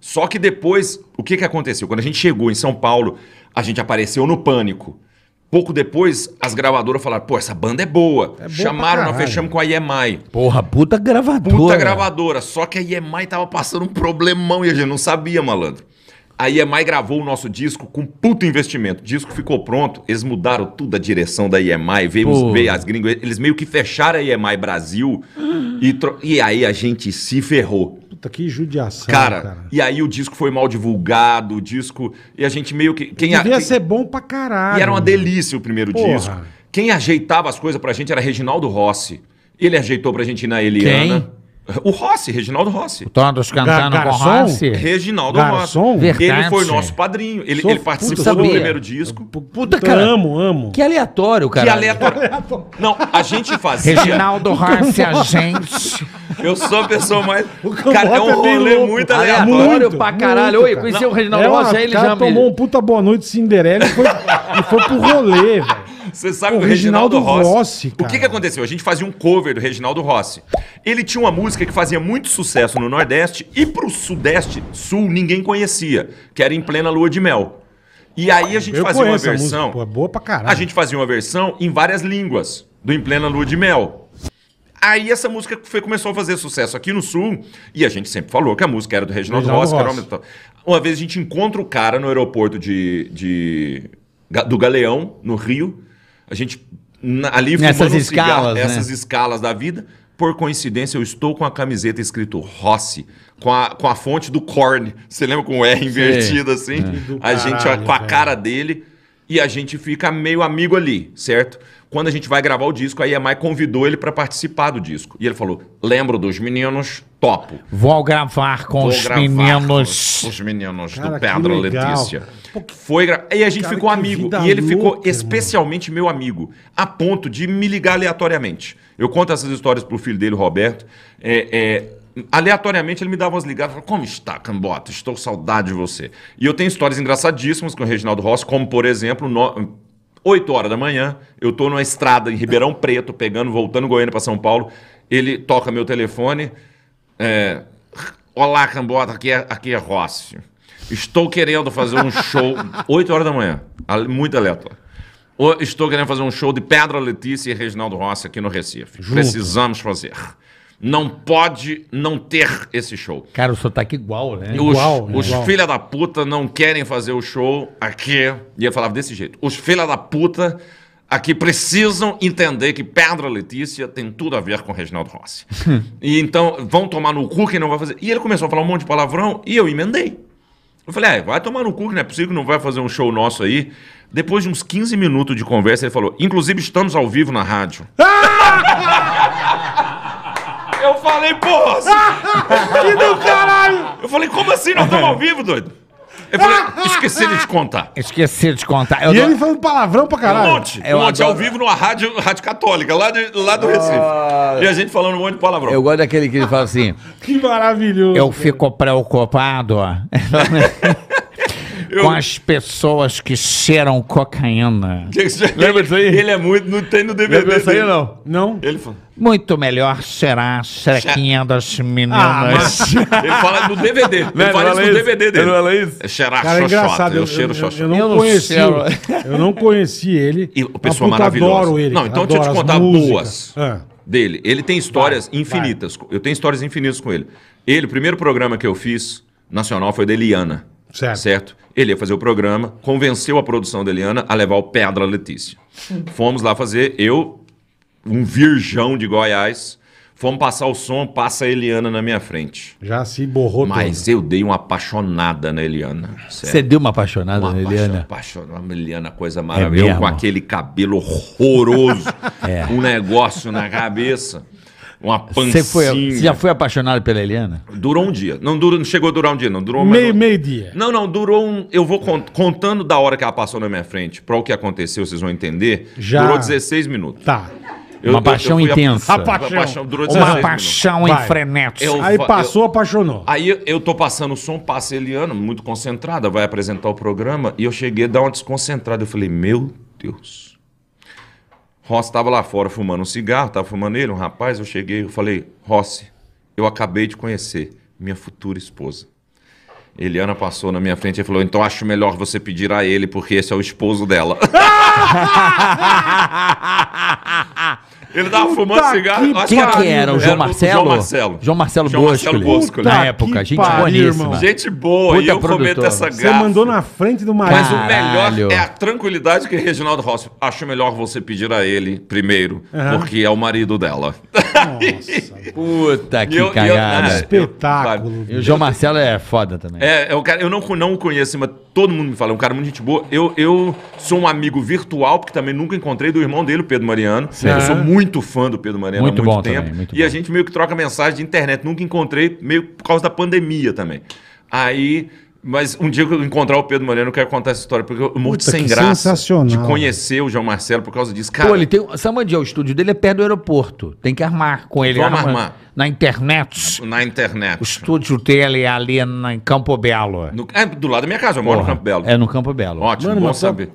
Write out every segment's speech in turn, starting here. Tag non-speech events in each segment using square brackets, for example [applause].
Só que depois, o que, que aconteceu? Quando a gente chegou em São Paulo, a gente apareceu no pânico. Pouco depois, as gravadoras falaram: pô, essa banda é boa. É Chamaram, nós fechamos com a IEMAI Porra, puta gravadora. Puta gravadora. Só que a IEMAI tava passando um problemão e a gente não sabia, malandro. A IEMAI gravou o nosso disco com puto investimento. O disco ficou pronto, eles mudaram tudo a direção da IEMAI veio as gringas, eles meio que fecharam a IEMAI Brasil ah. e, e aí a gente se ferrou. Puta, que judiação. Cara, cara, e aí o disco foi mal divulgado, o disco. E a gente meio que. Quem Devia a, quem... ser bom pra caralho. E era uma né? delícia o primeiro Porra. disco. Quem ajeitava as coisas pra gente era Reginaldo Rossi. Ele ajeitou pra gente ir na Eliana. Quem? O Rossi, Reginaldo Rossi. Todos cantando Gar com Rossi? Reginaldo Garçom? Rossi. Verdade. Ele foi nosso padrinho. Ele, ele participou puta, do primeiro disco. Puta, cara. Amo, amo. Que aleatório, cara. Que aleatório. Não, a gente [laughs] fazia... Reginaldo Rossi, a gente... Eu sou a pessoa mais... O cara, é um é rolê muito aleatório. Aleatório pra caralho. Muito, Oi, conheci o Reginaldo é, Rossi, aí ele já... tomou um puta boa noite Cinderela e foi, e foi pro rolê, velho. Você sabe o Reginaldo, Reginaldo Rossi. Rossi o que, que aconteceu? A gente fazia um cover do Reginaldo Rossi. Ele tinha uma música que fazia muito sucesso no Nordeste e pro Sudeste, Sul, ninguém conhecia, que era Em Plena Lua de Mel. E aí a gente Eu fazia uma versão. Música, pô, é boa pra caralho. A gente fazia uma versão em várias línguas, do Em Plena Lua de Mel. Aí essa música foi, começou a fazer sucesso aqui no Sul, e a gente sempre falou que a música era do Reginaldo, Reginaldo Rossi. Rossi. Uma vez a gente encontra o cara no aeroporto de, de do Galeão, no Rio. A gente na, ali Nessas escalas, cigarro, né? essas escalas da vida. Por coincidência, eu estou com a camiseta escrito Rossi, com a, com a fonte do Korn. Você lembra com o R invertido Sim. É. assim? É. A gente Caralho, com a cara dele e a gente fica meio amigo ali, certo? Quando a gente vai gravar o disco, aí a Mai convidou ele para participar do disco. E ele falou: Lembro dos meninos, Vou gravar com Vou os gravar meninos. Com os, meninos Cara, do Pedro Letícia. Pô, Foi gra... E a gente Cara, ficou amigo. E ele louca, ficou especialmente meu amigo, a ponto de me ligar aleatoriamente. Eu conto essas histórias pro filho dele, Roberto. É, é, aleatoriamente ele me dava umas ligadas. Falava, como está, Cambota? Estou saudade de você. E eu tenho histórias engraçadíssimas com o Reginaldo Rossi, como, por exemplo, no... 8 horas da manhã, eu tô numa estrada em Ribeirão Preto, pegando, voltando Goiânia para São Paulo. Ele toca meu telefone. É, Olá, Cambota, aqui é, aqui é Rossi. Estou querendo fazer um show, 8 [laughs] horas da manhã, muito aleatório. Estou querendo fazer um show de Pedra Letícia e Reginaldo Rossi aqui no Recife. Precisamos fazer. Não pode não ter esse show. Cara, o sotaque é igual, né? Os, igual. Né? Os filha da puta não querem fazer o show aqui. E eu falava desse jeito. Os filha da puta aqui precisam entender que Pedra Letícia tem tudo a ver com Reginaldo Rossi. [laughs] e então vão tomar no cu que não vai fazer. E ele começou a falar um monte de palavrão e eu emendei. Eu falei, ah, vai tomar no cu que não é possível que não vai fazer um show nosso aí. Depois de uns 15 minutos de conversa, ele falou, inclusive estamos ao vivo na rádio. [laughs] eu falei, porra! [laughs] que do caralho! Eu falei, como assim? Nós estamos ao vivo, doido? Eu falei, esqueci de te contar. Esqueci de contar. Eu e dou- ele um palavrão pra caralho. Um monte, Eu um monte, adoro. ao vivo numa rádio, rádio católica, lá, de- lá do Recife. Ah. E a gente falando um monte de palavrão. Eu gosto daquele que ele fala assim: [laughs] Que maravilhoso. eu fico preocupado [laughs] Eu- com as pessoas que cheiram cocaína. Que que você- Lembra disso aí? Ele é muito, não tem no DVD. Lembra disso aí não? Não? Ele falou. Muito melhor será a xerequinha das meninas. Ah, ele fala no DVD. Ele fala isso é no DVD dele. Não é isso? É xerá, Cara, é engraçado. É eu, eu, cheiro xoxota. Eu, eu, não conheci, eu não conheci ele. E o pessoal maravilhoso. Adoro ele. Não, então deixa eu te contar duas boas é. dele. Ele tem histórias vai, infinitas. Vai. Eu tenho histórias infinitas com ele. Ele, o primeiro programa que eu fiz nacional foi da Eliana. Certo. certo. Ele ia fazer o programa, convenceu a produção da Eliana a levar o Pedra Letícia. Fomos lá fazer, eu, um virgão de Goiás. Fomos passar o som, passa a Eliana na minha frente. Já se borrou Mas eu dei uma apaixonada na Eliana. Você deu uma apaixonada uma na Eliana? Apaixonada, Eliana, coisa é maravilhosa. É eu com aquele cabelo horroroso, [laughs] é. um negócio na cabeça. Uma pancinha. Você, já foi apaixonado pela Eliana? Durou um dia. Não, durou, não chegou a durar um dia, não. Durou meio, meio dia. Não, não, durou um. Eu vou cont, contando da hora que ela passou na minha frente para o que aconteceu, vocês vão entender. Já. Durou 16 minutos. Tá. Eu, uma paixão eu intensa. A, a paixão. Uma paixão, durou uma paixão em frenético. Aí passou, apaixonou. Aí eu tô passando o som, passa Eliana, muito concentrada, vai apresentar o programa, e eu cheguei a dar uma desconcentrada. Eu falei, meu Deus. Rossi estava lá fora fumando um cigarro, estava fumando ele, um rapaz. Eu cheguei, eu falei, Rossi, eu acabei de conhecer minha futura esposa. Eliana passou na minha frente e falou: Então acho melhor você pedir a ele, porque esse é o esposo dela. [laughs] [laughs] [laughs] Ele tava fumando cigarro. Que Quem que era? O João Marcelo? João Marcelo. João Marcelo Bosco. Né? Na época, gente pariu, boníssima. Irmão. Gente boa, Puta e eu produtor. cometo essa graça. Você mandou na frente do marido. Mas o melhor é a tranquilidade que Reginaldo Rossi. Acho melhor você pedir a ele primeiro, uhum. porque é o marido dela. Nossa. [laughs] Puta que eu, cagada. É, eu, eu, Espetáculo. E o João Marcelo é foda também. É, eu, cara, eu não, não conheço, mas Todo mundo me fala, é um cara muito gente boa. Eu, eu sou um amigo virtual, porque também nunca encontrei, do irmão dele, o Pedro Mariano. Sim. Eu sou muito fã do Pedro Mariano muito há muito bom tempo. Também, muito e bom. a gente meio que troca mensagem de internet. Nunca encontrei, meio por causa da pandemia também. Aí mas um dia que eu encontrar o Pedro Moreno, eu quero contar essa história, porque eu morro de sem graça de conhecer o João Marcelo por causa disso. Cara, Pô, ele tem. Sabe onde é o estúdio dele? É perto do aeroporto. Tem que armar com ele. Vamos arma... armar. Na internet. Na internet. O estúdio dele é ali na, em Campo Belo. No... é do lado da minha casa, eu moro no Campo Belo. É no Campo Belo. Ótimo, Mano, bom saber.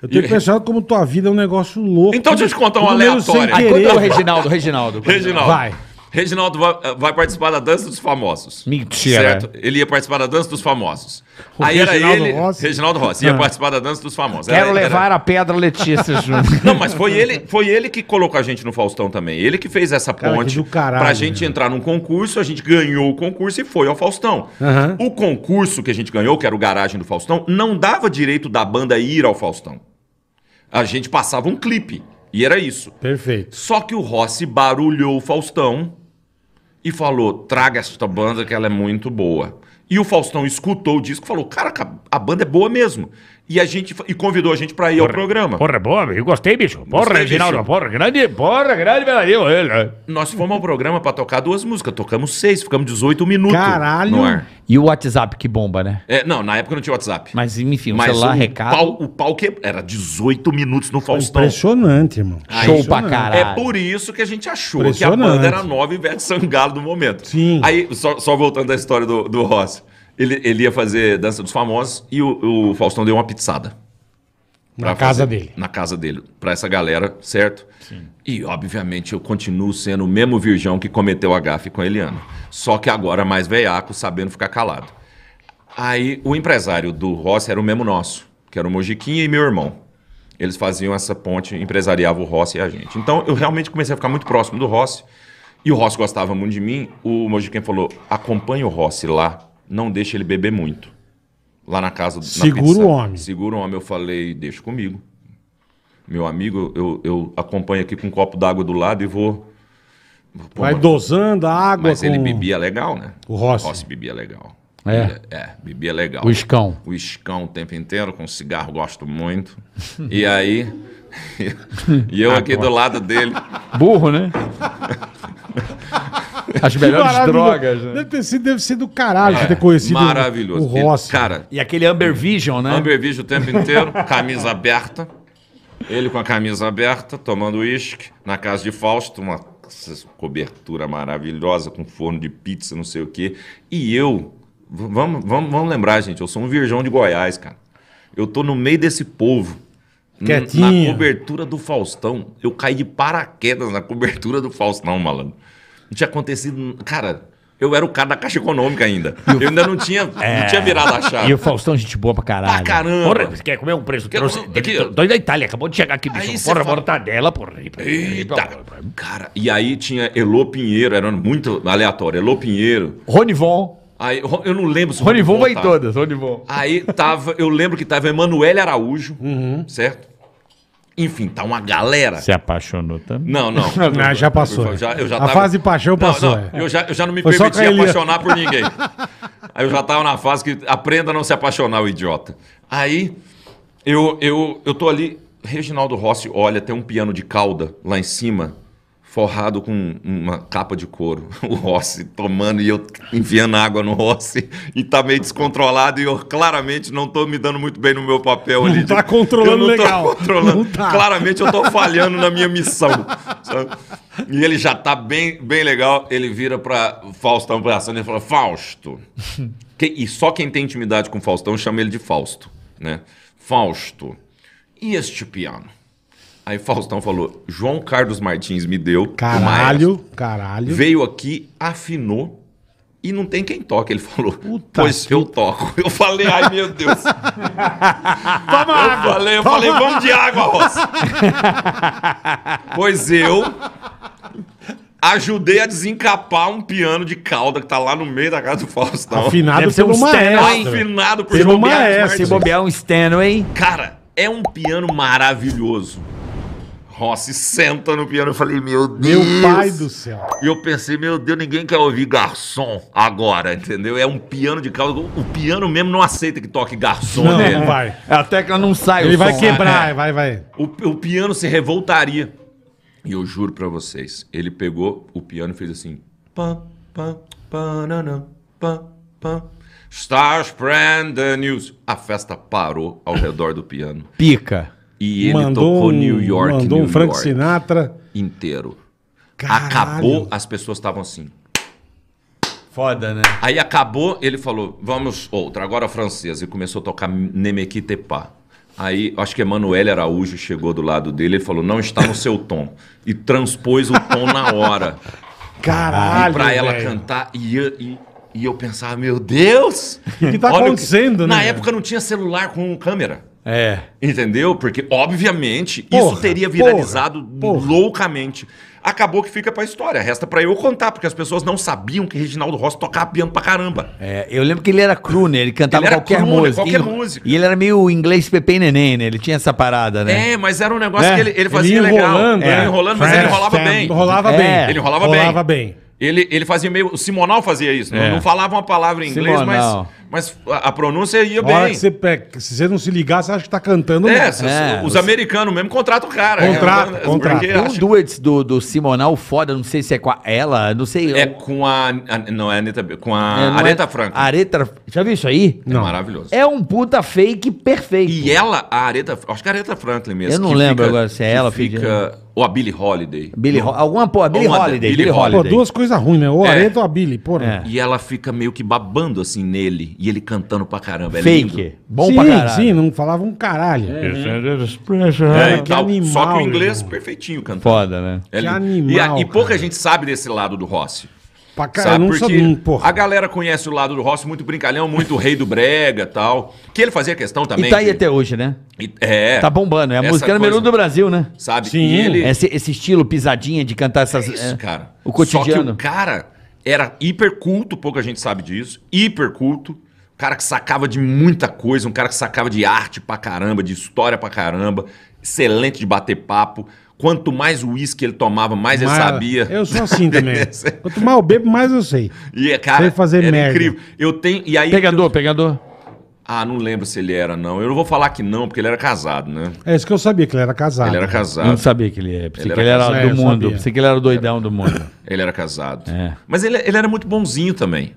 Eu tenho e... pensado como tua vida é um negócio louco. Então deixa eu te contar um aleatório. Aí, quando é o Reginaldo, Reginaldo. Reginaldo. Vai. Reginaldo vai, eh, vai, participar da dança dos famosos. Mentira. Certo? Ele ia participar da dança dos famosos. O Aí Reginaldo era ele, Rossi? Reginaldo Rossi, ia ah. participar da dança dos famosos. Quero era, levar era... a pedra Letícia [laughs] junto. Não, mas foi ele, foi ele que colocou a gente no Faustão também. Ele que fez essa ponte Cara, pra gente né? entrar num concurso, a gente ganhou o concurso e foi ao Faustão. Uhum. O concurso que a gente ganhou, que era o Garagem do Faustão, não dava direito da banda ir ao Faustão. A gente passava um clipe. E era isso. Perfeito. Só que o Rossi barulhou o Faustão e falou: traga esta banda que ela é muito boa. E o Faustão escutou o disco e falou: cara, a banda é boa mesmo. E a gente e convidou a gente para ir porra, ao programa. Porra, é boa, eu gostei, bicho. Porra, gostei, Reginaldo, bicho. porra, grande, porra, grande Brasil. Né? Nós fomos ao programa para tocar duas músicas, tocamos seis, ficamos 18 minutos. Caralho. No ar. E o WhatsApp que bomba, né? É, não, na época não tinha WhatsApp. Mas enfim, o Mas celular o recado. Pau, o pau que era 18 minutos no Faustão. Impressionante, irmão. Ah, Show Impressionante. pra caralho. É por isso que a gente achou que a banda era nova Ivete Sangalo do momento. Sim. Aí, só, só voltando à história do, do Rossi. Ele, ele ia fazer Dança dos Famosos e o, o Faustão deu uma pizzada. Na casa fazer, dele. Na casa dele, para essa galera, certo? Sim. E, obviamente, eu continuo sendo o mesmo virgão que cometeu a gafe com a Eliana. Só que agora mais veiaco, sabendo ficar calado. Aí, o empresário do Rossi era o mesmo nosso, que era o Mojiquinha e meu irmão. Eles faziam essa ponte, empresariava o Rossi e a gente. Então, eu realmente comecei a ficar muito próximo do Rossi. E o Rossi gostava muito de mim. O Mojiquinha falou, acompanha o Rossi lá, não deixe ele beber muito lá na casa do Segura o homem. Segura o homem, eu falei, deixa comigo. Meu amigo, eu, eu acompanho aqui com um copo d'água do lado e vou. Pô, Vai mano, dosando a água. Mas com... ele bebia legal, né? O Rossi. O Rossi bebia legal. É. é, bebia legal. O escão. O escão o tempo inteiro, com cigarro, gosto muito. e aí. [laughs] e eu aqui do lado dele. Burro, né? [laughs] [laughs] As melhores drogas. Né? Deve, ter sido, deve ser do caralho é, ter conhecido maravilhoso. o Rossi. E, cara, e aquele Amber Vision, né? Amber Vision o tempo inteiro, camisa aberta. Ele com a camisa aberta, tomando uísque, na casa de Fausto, uma cobertura maravilhosa, com forno de pizza, não sei o quê. E eu, vamos, vamos, vamos lembrar, gente, eu sou um virgão de Goiás, cara. Eu tô no meio desse povo. Quietinho. Na cobertura do Faustão. Eu caí de paraquedas na cobertura do Faustão, malandro. Não tinha acontecido. Cara, eu era o cara da Caixa Econômica ainda. Eu ainda não tinha, é. não tinha virado a chave. E o Faustão, gente boa pra caralho. Pra caramba. Porra, você quer comer um preço? Quero, trouxe, aqui, da Itália, acabou de chegar aqui, bicho. Porra, fala... mortadela, porra. Eita. Cara, e aí tinha Elô Pinheiro, era muito aleatório. Elô Pinheiro. Ronivon. Aí, eu não lembro se Ronivon vai em tá. todas, Ronivon. Aí tava, eu lembro que tava Emanuele Araújo, uhum. certo? Enfim, tá uma galera. Se apaixonou também? Não, não. [laughs] não ah, já passou. Já, eu já a tava... fase paixão passou. Não, não, é. eu, já, eu já não me Foi permiti apaixonar por ninguém. [laughs] Aí eu já tava na fase que aprenda a não se apaixonar, o idiota. Aí eu, eu, eu tô ali, Reginaldo Rossi olha, tem um piano de cauda lá em cima forrado com uma capa de couro, [laughs] o Rossi tomando e eu enfiando água no Rossi e tá meio descontrolado e eu claramente não tô me dando muito bem no meu papel não ali. Tá de... controlando eu não legal. Tô controlando. Não tá. Claramente eu tô falhando na minha missão. [laughs] Sabe? E ele já tá bem, bem legal, ele vira para Fausto abraçando e fala: "Fausto". [laughs] que... e só quem tem intimidade com Faustão chama ele de Fausto, né? Fausto. E este piano? Aí Faustão falou: João Carlos Martins me deu. Caralho, caralho. Veio aqui, afinou. E não tem quem toque. Ele falou, Puta pois que... eu toco. [laughs] Eu falei, ai meu Deus. [laughs] Toma eu água, falei, eu toma. falei, vamos de água, Roça. [laughs] pois eu ajudei a desencapar um piano de cauda que tá lá no meio da casa do Faustão. Afinado Deve ser um Afinado por Se bobear, se bobear um Stanway. Cara, é um piano maravilhoso. Rossi senta no piano. Eu falei, meu Deus. Meu pai do céu. E eu pensei, meu Deus, ninguém quer ouvir garçom agora, entendeu? É um piano de causa. O piano mesmo não aceita que toque garçom não, Não vai. A tecla não sai. Ele vai som, quebrar, né? vai, vai. O, o piano se revoltaria. E eu juro para vocês, ele pegou o piano e fez assim. Pam, Stars brand the news. A festa parou ao redor do piano. Pica. E ele mandou tocou um, New York, mandou New um Frank York Sinatra inteiro. Caralho. Acabou, as pessoas estavam assim. Foda, né? Aí acabou, ele falou, vamos outra, agora francesa. E começou a tocar Nemeki Aí, acho que Emanuel Araújo chegou do lado dele, ele falou, não está no seu tom. E transpôs o tom na hora. Caralho, E pra ela cantar, e, e, e, eu pensava, meu Deus! O que, tá que tá acontecendo, que... né? Na época não tinha celular com câmera. É. Entendeu? Porque, obviamente, porra, isso teria viralizado porra, porra. loucamente. Acabou que fica pra história. Resta para eu contar, porque as pessoas não sabiam que Reginaldo Rossi tocava piano pra caramba. É, eu lembro que ele era crooner, né? ele cantava ele qualquer, crooner, né? música, qualquer música. E ele era meio inglês Pepe Neném, né? Ele tinha essa parada, né? É, mas era um negócio é. que ele, ele fazia ele enrolando, legal. É. Ele enrolando, mas é. ele enrolava bem. Rolava é. bem. Ele enrolava, bem. bem. Ele, ele fazia meio. O Simonal fazia isso. É. Não, não, falava uma palavra em inglês, Simonal. mas, mas a, pronúncia ia bem. que você, se você não se ligar, você acha que tá cantando. É, é os, os americanos mesmo contratam o cara. Contrato, é, contrato. É, Tem um duet duets do, do Simonal foda, não sei se é com a, ela, não sei. É eu... É com a. a não, é a Anitta, com a é, é Areta Franklin. Areta. Já viu isso aí? Não. É maravilhoso. É um puta fake perfeito. E ela, a Areta. Acho que a Areta Franklin mesmo. Eu não lembro fica, agora se é ela, fica. Pedindo ou a Billie Holiday. Billie Ho alguma porra, Billie Holiday, Billie, Holiday. Pô, duas coisas ruins, né? Ou a Aretha ou a Billie, porra. É. E ela fica meio que babando assim nele e ele cantando pra caramba. É Fake. Lindo. Bom sim, pra caralho. Sim, não falava um caralho. É, é, é, é que animal, Só que o inglês irmão. perfeitinho cantando. Foda, né? É que animal. E, a, e pouca gente sabe desse lado do Rossi. Pra sabe? Porque sabia, a galera conhece o lado do Rossi muito brincalhão, muito rei do brega tal. Que ele fazia questão também. E tá aí de... até hoje, né? E, é. Tá bombando. É a música número do Brasil, né? Sabe? Sim. Ele... Esse, esse, estilo pisadinha de cantar essas... É isso, é, cara. o cotidiano. Só que o cara era hiper culto, pouca gente sabe disso. Hiper culto. Um cara que sacava de muita coisa. Um cara que sacava de arte pra caramba, de história pra caramba. Excelente de bater papo Quanto mais uísque ele tomava, mais ele sabia. Eu sou assim [laughs] também. É Quanto mais eu bebo, mais eu sei. E, cara, sei fazer merda. incrível. Eu tenho. E aí, pegador, eu... pegador. Ah, não lembro se ele era, não. Eu não vou falar que não, porque ele era casado, né? É isso que eu sabia, que ele era casado. Ele era casado. Eu não sabia que ele era. É, pensei ele que era ele era, do é, mundo. Pensei que ele era doidão do mundo. ele era casado. É. Mas ele, ele era muito bonzinho também.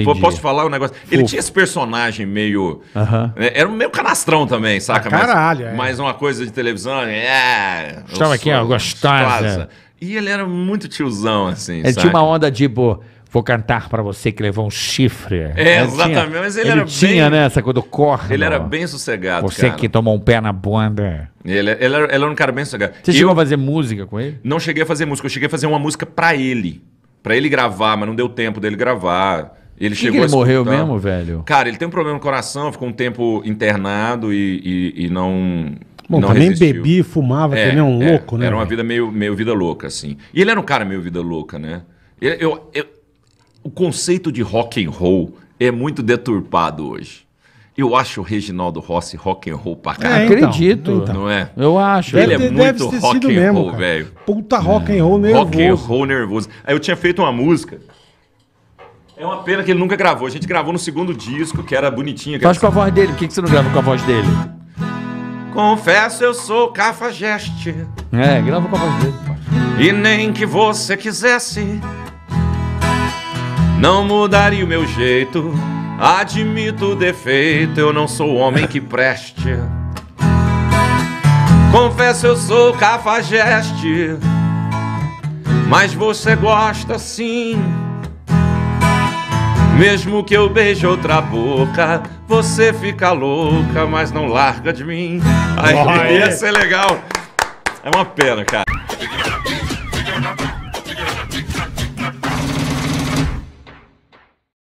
Entendi. Posso te falar um negócio? Ele tinha esse personagem meio. Uhum. Era meio canastrão também, saca? Ah, caralho. Mas, é. mas uma coisa de televisão. É, Estava aqui, ó, gostosa. E ele era muito tiozão, assim. Ele saca? tinha uma onda tipo. Vou cantar para você que levou um chifre. É, ele exatamente. Tinha, mas ele, ele era tinha, bem, né? Essa coisa do corre. Ele era bem sossegado. Você cara. que tomou um pé na bunda. Ele, ele, ele, era, um cara bem sossegado. Você chegou a fazer música com ele? Não cheguei a fazer música. Eu cheguei a fazer uma música para ele. para ele gravar, mas não deu tempo dele gravar. Ele que chegou. Que ele morreu mesmo, velho? Cara, ele tem um problema no coração, ficou um tempo internado e, e, e não. Bom, não também tá, bebia, fumava, é, também é um é, louco, né? Era uma vida meio, meio vida louca, assim. E ele era um cara meio vida louca, né? Eu, eu, eu, o conceito de rock and roll é muito deturpado hoje. Eu acho o Reginaldo Rossi rock and roll pra é, caralho. Então. É, acredito. Então. Não é? Eu acho. ele é muito rock and mesmo, roll, velho. Puta rock and roll hum. nervoso. Rock and roll nervoso. Aí eu tinha feito uma música é uma pena que ele nunca gravou. A gente gravou no segundo disco, que era bonitinho. Faz com a voz dele. Por que, que você não grava com a voz dele? Confesso, eu sou cafajeste. É, grava com a voz dele. E nem que você quisesse, não mudaria o meu jeito. Admito o defeito, eu não sou homem que preste. Confesso, eu sou cafajeste, mas você gosta sim. Mesmo que eu beije outra boca, você fica louca, mas não larga de mim. que ia ser legal. É uma pena, cara.